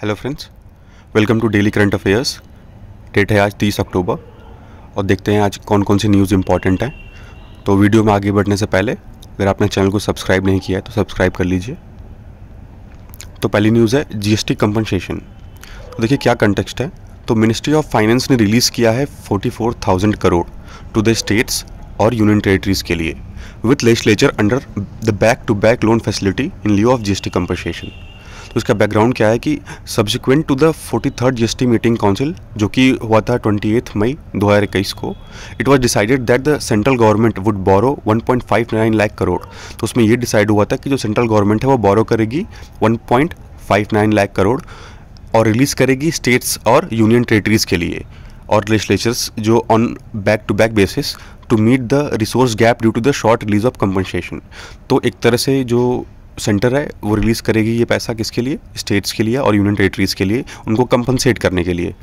Hello friends welcome to daily current affairs date है आज तीस अक्टूबर और देखते हैं आज कौन कौन सी न्यूज़ इंपॉर्टेंट हैं तो वीडियो में आगे बढ़ने से पहले अगर आपने चैनल को सब्सक्राइब नहीं किया है तो सब्सक्राइब कर लीजिए तो पहली न्यूज़ है जीएसटी कंपनसेशन तो देखिए क्या कंटेक्सट है तो मिनिस्ट्री ऑफ फाइनेंस ने रिलीज़ किया है forty crore to the states और यूनियन टेरेटरीज़ के लिए with legislature under the back to back loan facility in lieu of G S तो इसका बैकग्राउंड क्या है कि subsequent to the forty third G meeting council जो कि हुआ था ट्वेंटी एथ मई दो हजार इक्कीस को it was decided that the central government would borrow nine lakh crore तो उसमें ये डिसाइड हुआ था कि जो सेंट्रल गवर्नमेंट है वो बोरो करेगी one point five nine lakh crore और रिलीज़ करेगी स्टेट्स और यूनियन टेरेटरीज़ के लिए और लेजिस्लेचर्स जो on back to back basis to meet the resource gap due to the short release of compensation तो एक तरह से जो सेंटर है वो रिलीज़ करेगी ये पैसा किसके लिए स्टेट्स के लिए और यूनियन टेरेटरीज़ के लिए उनको कंपनसेट करने के लिए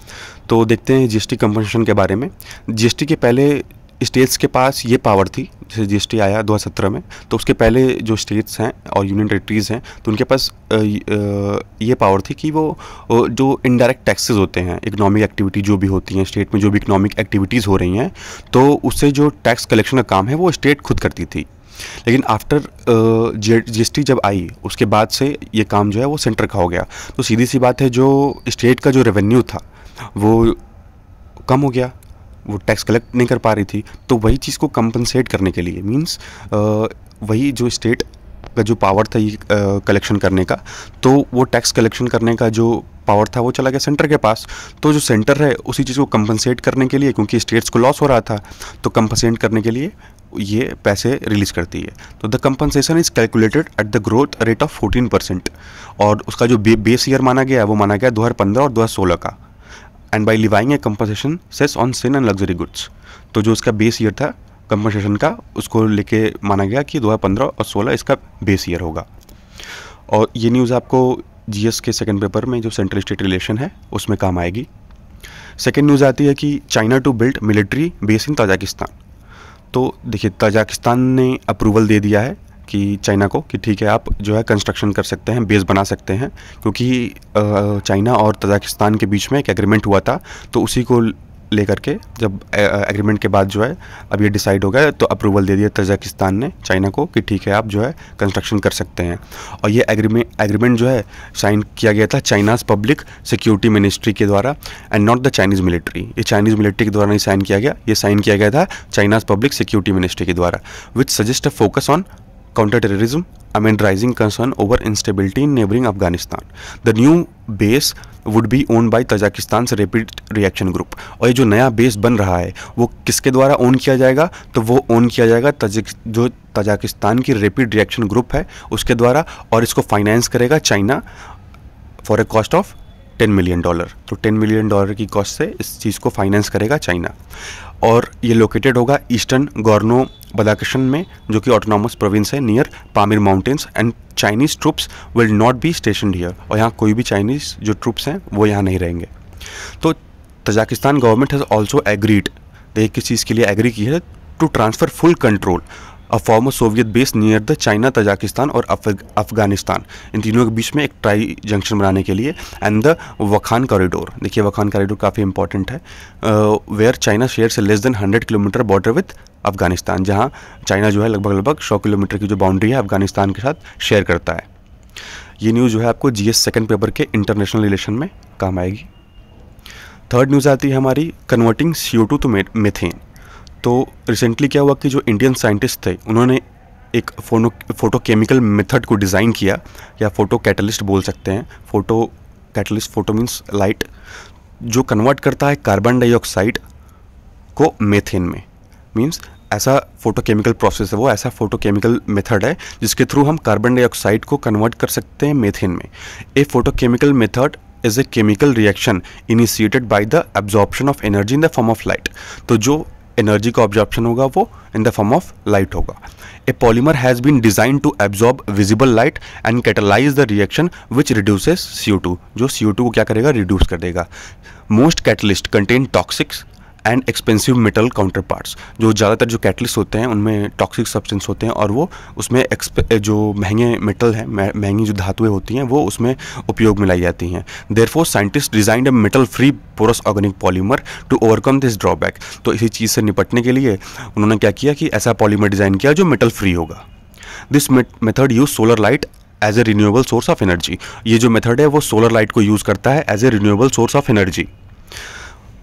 तो देखते हैं जीएसटी कंपनसेशन के बारे में जीएसटी के पहले स्टेट्स के पास ये पावर थी जैसे जीएसटी आया 2017 में तो उसके पहले जो स्टेट्स हैं और यूनियन टेरेटरीज़ हैं तो उनके पास ये पावर थी कि वो जो इनडायरेक्ट टैक्सेस होते हैं इकोनॉमिक एक्टिविटी जो भी होती हैं स्टेट में जो भी इकोनॉमिक एक्टिविटीज़ हो रही हैं तो उससे जो टैक्स कलेक्शन का काम है वो स्टेट खुद करती थी लेकिन आफ्टर जीएसटी जब आई उसके बाद से ये काम जो है वो सेंटर का हो गया तो सीधी सी बात है जो स्टेट का जो रेवेन्यू था वो कम हो गया वो टैक्स कलेक्ट नहीं कर पा रही थी तो वही चीज़ को कंपनसेट करने के लिए मीन्स वही जो स्टेट का जो पावर था ये कलेक्शन करने का तो वो टैक्स कलेक्शन करने का जो पावर था वो चला गया सेंटर के पास तो जो सेंटर है उसी चीज़ को कंपनसेट करने के लिए क्योंकि स्टेट्स को लॉस हो रहा था तो कंपनसेट करने के लिए ये पैसे रिलीज करती है तो the compensation is calculated at the growth rate of 14 percent और उसका जो बे, बेस ईयर माना गया है वो माना गया 2015 और 2016 का and by levying a compensation cess on sin and luxury goods तो जो उसका बेस ईयर था कंपनसेशन का उसको लेके माना गया कि 2015 और 16 इसका बेस ईयर होगा और ये न्यूज़ आपको जीएस के सेकंड पेपर में जो सेंट्रल स्टेट रिलेशन है उसमें काम आएगी सेकेंड न्यूज़ आती है कि China to build military base in Tajikistan तो देखिए ताजाकिस्तान ने अप्रूवल दे दिया है कि चाइना को कि ठीक है आप जो है कंस्ट्रक्शन कर सकते हैं बेस बना सकते हैं क्योंकि चाइना और ताजाकिस्तान के बीच में एक एग्रीमेंट हुआ था तो उसी को लेकर के जब एग्रीमेंट के बाद जो है अब ये डिसाइड हो गया तो अप्रूवल दे दिया तजाकिस्तान ने चाइना को कि ठीक है आप जो है कंस्ट्रक्शन कर सकते हैं और ये एग्रीमेंट एग्रीमेंट जो है साइन किया गया था चाइनाज पब्लिक सिक्योरिटी मिनिस्ट्री के द्वारा and not the Chinese military ये चाइनीज़ मिलिट्री के द्वारा नहीं साइन किया गया ये साइन किया गया था चाइनाज पब्लिक सिक्योरिटी मिनिस्ट्री के द्वारा which suggest a focus on terrorism I mean rising concern over instability in neighbouring Afghanistan the new base would be own by Tajikistan rapid reaction group और ये जो नया बेस बन रहा है वो किसके द्वारा ओन किया जाएगा तो वो ओन किया जाएगा तजिक जो तजाकिस्तान की रेपिड रिएक्शन ग्रुप है उसके द्वारा और इसको फाइनेंस करेगा China for a cost of ten million dollar तो टेन मिलियन डॉलर की कॉस्ट से इस चीज़ को फाइनेंस करेगा चाइना और ये लोकेटेड होगा ईस्टर्न गवर्नो बदाकशन में जो कि ऑटोनॉमस प्रोविंस है near Pamir mountains and Chinese troops will not be station here और यहाँ कोई भी चाइनीज़ जो ट्रुप्स हैं वो यहाँ नहीं रहेंगे तो Tajikistan government has also agreed एक किस चीज़ के लिए एग्री की है to transfer full control a former Soviet base near the China Tajikistan और अफगानिस्तान इन तीनों के बीच में एक ट्राई जंक्शन बनाने के लिए एंड द वखान कॉरिडोर देखिए वखान कॉरिडोर काफ़ी इंपॉर्टेंट है where China shares less than hundred kilometre border with Afghanistan जहाँ चाइना जो है लगभग लगभग सौ किलोमीटर की जो बाउंड्री है अफगानिस्तान के साथ शेयर करता है ये न्यूज़ जो है आपको जी एस सेकेंड पेपर के इंटरनेशनल रिलेशन में काम आएगी थर्ड न्यूज़ आती है हमारी converting C O two to methane तो रिसेंटली क्या हुआ कि जो इंडियन साइंटिस्ट थे उन्होंने एक फोनो फोटो केमिकल मेथड को डिज़ाइन किया या फोटो कैटलिस्ट बोल सकते हैं photocatalyst photo means light जो कन्वर्ट करता है कार्बन डाइऑक्साइड को मेथेन में मीन्स ऐसा फोटोकेमिकल प्रोसेस है वो ऐसा फोटोकेमिकल मेथड है जिसके थ्रू हम कार्बन डाइऑक्साइड को कन्वर्ट कर सकते हैं मेथेन में a photochemical method is a chemical reaction initiated by the absorption of energy in the form of light तो जो एनर्जी का ऑब्जॉर्प्शन होगा वो in the form of light होगा a polymer has been design to absorb visible light and catalyse the reaction which reduces C जो C को क्या करेगा रिड्यूस कर देगा most catalyst contain toxics and expensive metal counterparts जो ज़्यादातर जो कैटलिस्ट होते हैं उनमें टॉक्सिक सब्सटेंस होते हैं और वो उसमें जो महंगे मेटल हैं महंगी जो धातुएं होती हैं वो उसमें उपयोग में लाई जाती हैं therefore scientist designed a metal free porous organic polymer to overcome this drawback तो इसी चीज़ से निपटने के लिए उन्होंने क्या किया कि ऐसा पॉलीमर डिज़ाइन किया जो मेटल फ्री होगा this method use solar light as a renewable source of energy ये जो मेथड है वो सोलर लाइट को यूज़ करता है as a renewable source of energy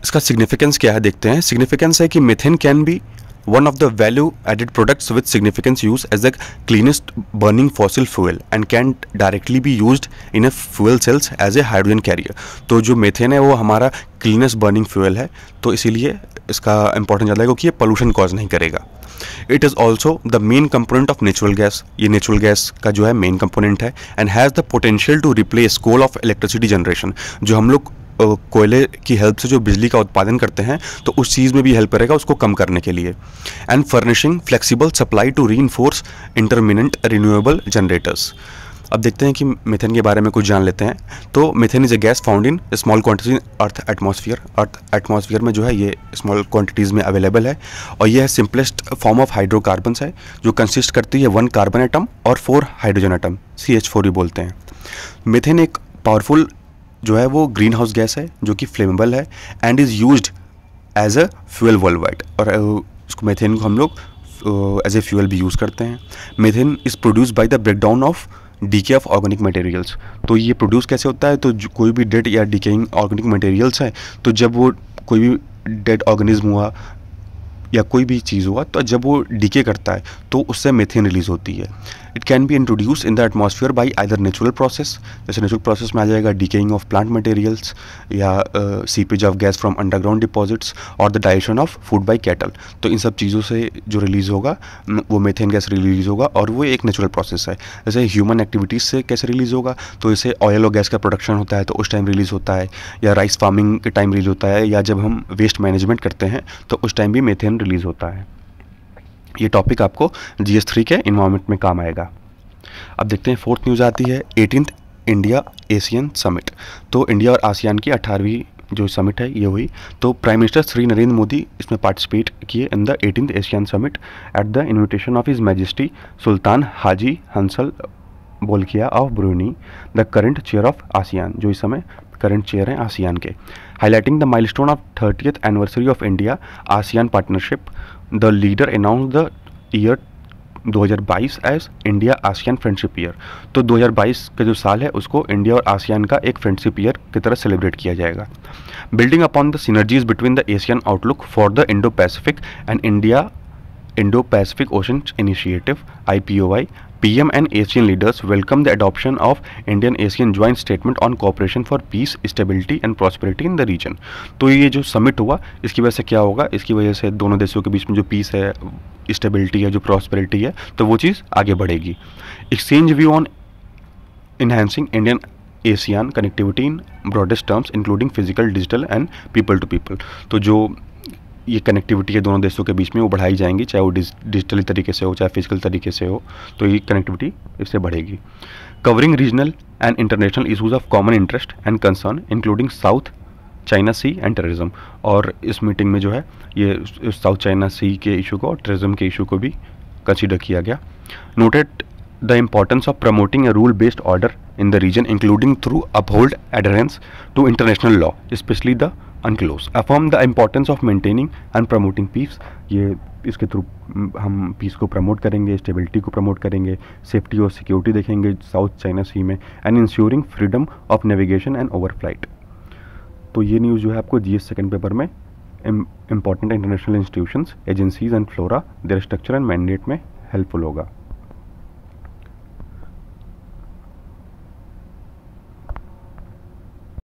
इसका सिग्निफिकेंस क्या है देखते हैं सिग्निफिकेंस है कि methane can be one of the value added products with significance use as a cleanest burning fossil fuel and can directly be use in a fuel cells as a hydrogen carrier तो जो methane है वो हमारा cleanest burning fuel है तो इसीलिए इसका importance ज़्यादा है क्योंकि ये पोल्यूशन कॉज नहीं करेगा it is also the main component of natural gas ये नेचुरल गैस का जो है मेन कंपोनेंट है and has the potential to replace coal of electricity generation जो हम लोग कोयले की हेल्प से जो बिजली का उत्पादन करते हैं तो उस चीज़ में भी हेल्प करेगा उसको कम करने के लिए and furnishing flexible supply to reinforce intermittent renewable generators अब देखते हैं कि मिथेन के बारे में कुछ जान लेते हैं तो methane is a gas found in small quantity in earth atmosphere earth atmosphere में जो है ये स्मॉल क्वांटिटीज़ में अवेलेबल है और यह सिंपलेस्ट फॉर्म ऑफ हाइड्रोकार्बन है जो कंसिस्ट करती है वन कार्बन एटम और four hydrogen atom C H four ही बोलते हैं मिथेन एक पावरफुल जो है वो ग्रीन हाउस गैस है जो कि फ्लेमेबल है and is use as a fuel worldwide और इसको मेथेन को हम लोग एज ए फ्यूल भी यूज़ करते हैं methane is produce by the breakdown of decay of organic materials तो ये प्रोड्यूस कैसे होता है तो कोई भी डेड या डिकेइंग ऑर्गेनिक मटेरियल्स हैं तो जब वो कोई भी डेड ऑर्गेनिज्म हुआ या कोई भी चीज़ हुआ तो जब वो डीके करता है तो उससे मेथेन रिलीज होती है it can be introduce in the atmosphere by other natural process जैसे नेचुरल प्रोसेस में आ जाएगा डिकेइंग ऑफ प्लांट मटेरियल्स या seepage of gas from underground deposits और the digestion of food by cattle तो इन सब चीज़ों से जो रिलीज़ होगा वो मेथेन गैस रिलीज़ होगा और वो एक नेचुरल प्रोसेस है जैसे ह्यूमन एक्टिविटीज़ से कैसे रिलीज़ होगा तो जैसे ऑयल और गैस का प्रोडक्शन होता है तो उस टाइम रिलीज़ होता है या राइस फार्मिंग के टाइम रिलीज़ होता है या जब हम वेस्ट मैनेजमेंट करते हैं तो उस टाइम भी मेथेन रिलीज़ होता है ये टॉपिक आपको जी एस थ्री के इन्वायरमेंट में काम आएगा अब देखते हैं फोर्थ न्यूज़ आती है एटीन इंडिया एशियन समिट तो इंडिया और आसियान की अठारहवीं जो समिट है ये हुई तो प्राइम मिनिस्टर श्री नरेंद्र मोदी इसमें पार्टिसिपेट किए in the eighteen Asian summit at the invitation of his majesty Sultan Haji हंसल Bolkiah of Brunei the current chair of ASEAN जो इस समय करंट चेयर हैं आसियान के highlighting the stone of thirtieth anniversary of India ASEAN partnership the leader announce the year 2022 as India ASEAN friendship year तो 2022 का जो साल है उसको इंडिया और आसियान का एक फ्रेंडशिप ईयर की तरह सेलिब्रेट किया जाएगा building upon the synergies between the Asian outlook for the Indo Pacific and India Indo Pacific ocean initiative I PM and ASEAN leaders welcomed the adoption of Indian ASEAN joint statement on cooperation for peace, stability and prosperity in the region. तो ये जो summit हुआ इसकी वजह से क्या होगा इसकी वजह से दोनों देशों के बीच में जो पीस है स्टेबिलिटी है जो प्रॉस्पेरिटी है तो वो चीज़ आगे बढ़ेगी exchange view on enhancing Indian ASEAN connectivity in broadest terms including physical digital and people to people तो जो ये कनेक्टिविटी है दोनों देशों के बीच में वो बढ़ाई जाएंगी चाहे वो डिजिटली तरीके से हो चाहे फिजिकल तरीके से हो तो ये कनेक्टिविटी इससे बढ़ेगी covering regional and international issues of common interest and concern including South China Sea and terrorism और इस मीटिंग में जो है ये साउथ चाइना सी के इशू को और टेररिज्म के इशू को भी कंसिडर किया गया noted the importance of promoting a rule based order in the region including through uphold adherence to international law especially the UNCLOS affirm the importance of maintaining and promoting peace ये इसके through हम piece को promote करेंगे stability को promote करेंगे safety और security देखेंगे south China sea में and ensuring freedom of navigation and overflight तो ये न्यूज़ जो है आपको जी एस सेकेंड पेपर में important international institution agencies and flora their structure and mandate में हेल्पफुल होगा